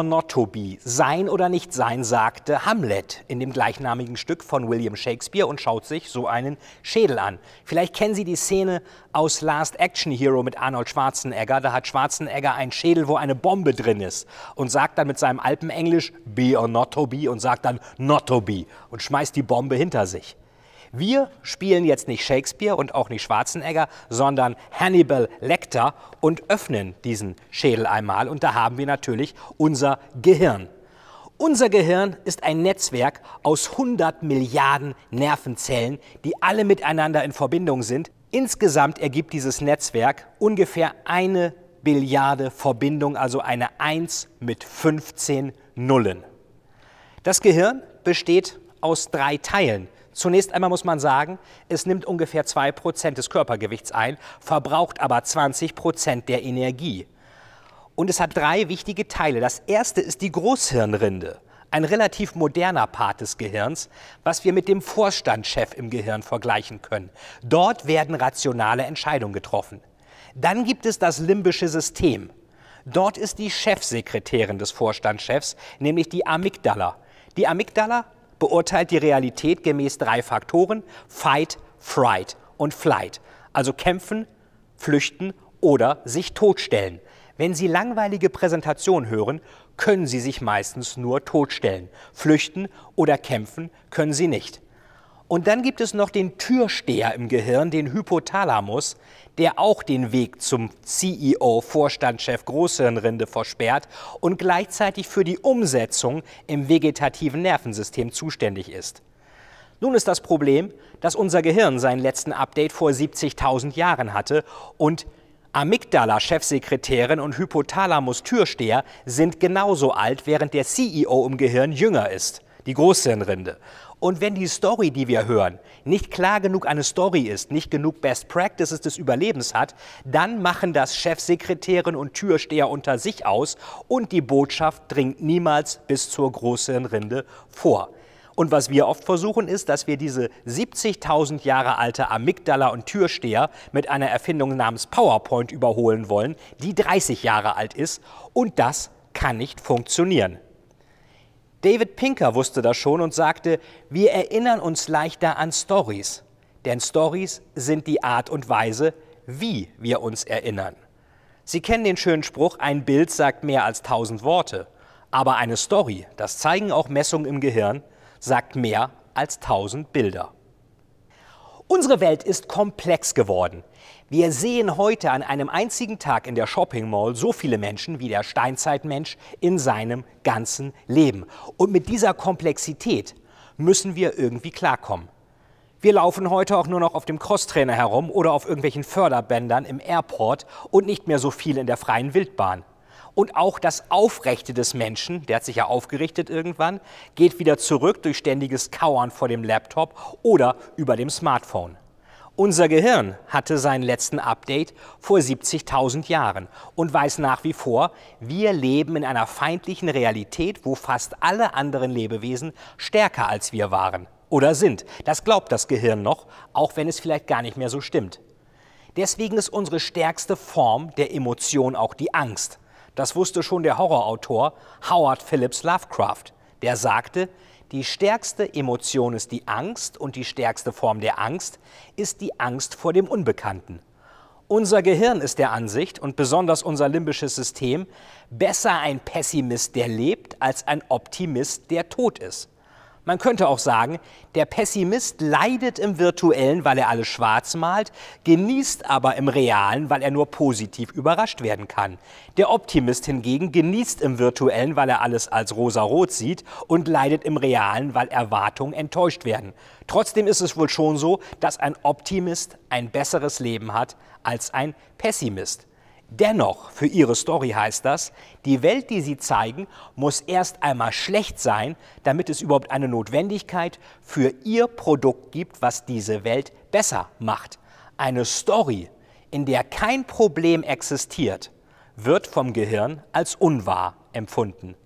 Jean Nottobi Sein oder nicht sein sagte Hamlet in dem gleichnamigen Stück von William Shakespeare und schaut sich so einen Schädel an. Vielleicht kennen Sie die Szene aus Last Action Hero mit Arnold Schwarzenegger. Da hat Schwarzenegger einen Schädel, wo eine Bombe drin ist und sagt dann mit seinem Alpenenglisch Be or not to be und sagt dann not to be und schmeißt die Bombe hinter sich. Wir spielen jetzt nicht Shakespeare und auch nicht Schwarzenegger, sondern Hannibal Lecter und öffnen diesen Schädel einmal. Und da haben wir natürlich unser Gehirn. Unser Gehirn ist ein Netzwerk aus 100 Milliarden Nervenzellen, die alle miteinander in Verbindung sind. Insgesamt ergibt dieses Netzwerk ungefähr eine Billiarde Verbindung, also eine 1 mit 15 Nullen. Das Gehirn besteht aus drei Teilen. Zunächst einmal muss man sagen, es nimmt ungefähr 2% des Körpergewichts ein, verbraucht aber 20% der Energie. Und es hat drei wichtige Teile. Das erste ist die Großhirnrinde, ein relativ moderner Part des Gehirns, was wir mit dem Vorstandschef im Gehirn vergleichen können. Dort werden rationale Entscheidungen getroffen. Dann gibt es das limbische System. Dort ist die Chefsekretärin des Vorstandschefs, nämlich die Amygdala. Die Amygdala beurteilt die Realität gemäß drei Faktoren, Fight, Fright und Flight, also kämpfen, flüchten oder sich totstellen. Wenn Sie langweilige Präsentationen hören, können Sie sich meistens nur totstellen. Flüchten oder kämpfen können Sie nicht. Und dann gibt es noch den Türsteher im Gehirn, den Hypothalamus, der auch den Weg zum CEO, Vorstandschef Großhirnrinde versperrt und gleichzeitig für die Umsetzung im vegetativen Nervensystem zuständig ist. Nun ist das Problem, dass unser Gehirn seinen letzten Update vor 70.000 Jahren hatte und Amygdala, Chefsekretärin und Hypothalamus, Türsteher, sind genauso alt, während der CEO im Gehirn jünger ist die Großhirnrinde. Und wenn die Story, die wir hören, nicht klar genug eine Story ist, nicht genug Best Practices des Überlebens hat, dann machen das Chefsekretärin und Türsteher unter sich aus und die Botschaft dringt niemals bis zur Großhirnrinde vor. Und was wir oft versuchen, ist, dass wir diese 70.000 Jahre alte Amygdala und Türsteher mit einer Erfindung namens PowerPoint überholen wollen, die 30 Jahre alt ist. Und das kann nicht funktionieren. David Pinker wusste das schon und sagte, wir erinnern uns leichter an Stories, denn Stories sind die Art und Weise, wie wir uns erinnern. Sie kennen den schönen Spruch, ein Bild sagt mehr als tausend Worte, aber eine Story, das zeigen auch Messungen im Gehirn, sagt mehr als tausend Bilder. Unsere Welt ist komplex geworden. Wir sehen heute an einem einzigen Tag in der Shopping Mall so viele Menschen wie der Steinzeitmensch in seinem ganzen Leben. Und mit dieser Komplexität müssen wir irgendwie klarkommen. Wir laufen heute auch nur noch auf dem Crosstrainer herum oder auf irgendwelchen Förderbändern im Airport und nicht mehr so viel in der freien Wildbahn und auch das Aufrechte des Menschen, der hat sich ja aufgerichtet irgendwann, geht wieder zurück durch ständiges Kauern vor dem Laptop oder über dem Smartphone. Unser Gehirn hatte seinen letzten Update vor 70.000 Jahren und weiß nach wie vor, wir leben in einer feindlichen Realität, wo fast alle anderen Lebewesen stärker als wir waren oder sind. Das glaubt das Gehirn noch, auch wenn es vielleicht gar nicht mehr so stimmt. Deswegen ist unsere stärkste Form der Emotion auch die Angst. Das wusste schon der Horrorautor Howard Phillips Lovecraft. Der sagte, die stärkste Emotion ist die Angst und die stärkste Form der Angst ist die Angst vor dem Unbekannten. Unser Gehirn ist der Ansicht und besonders unser limbisches System, besser ein Pessimist, der lebt, als ein Optimist, der tot ist. Man könnte auch sagen, der Pessimist leidet im virtuellen, weil er alles schwarz malt, genießt aber im realen, weil er nur positiv überrascht werden kann. Der Optimist hingegen genießt im virtuellen, weil er alles als rosarot sieht und leidet im realen, weil Erwartungen enttäuscht werden. Trotzdem ist es wohl schon so, dass ein Optimist ein besseres Leben hat als ein Pessimist. Dennoch, für ihre Story heißt das, die Welt, die sie zeigen, muss erst einmal schlecht sein, damit es überhaupt eine Notwendigkeit für ihr Produkt gibt, was diese Welt besser macht. Eine Story, in der kein Problem existiert, wird vom Gehirn als unwahr empfunden.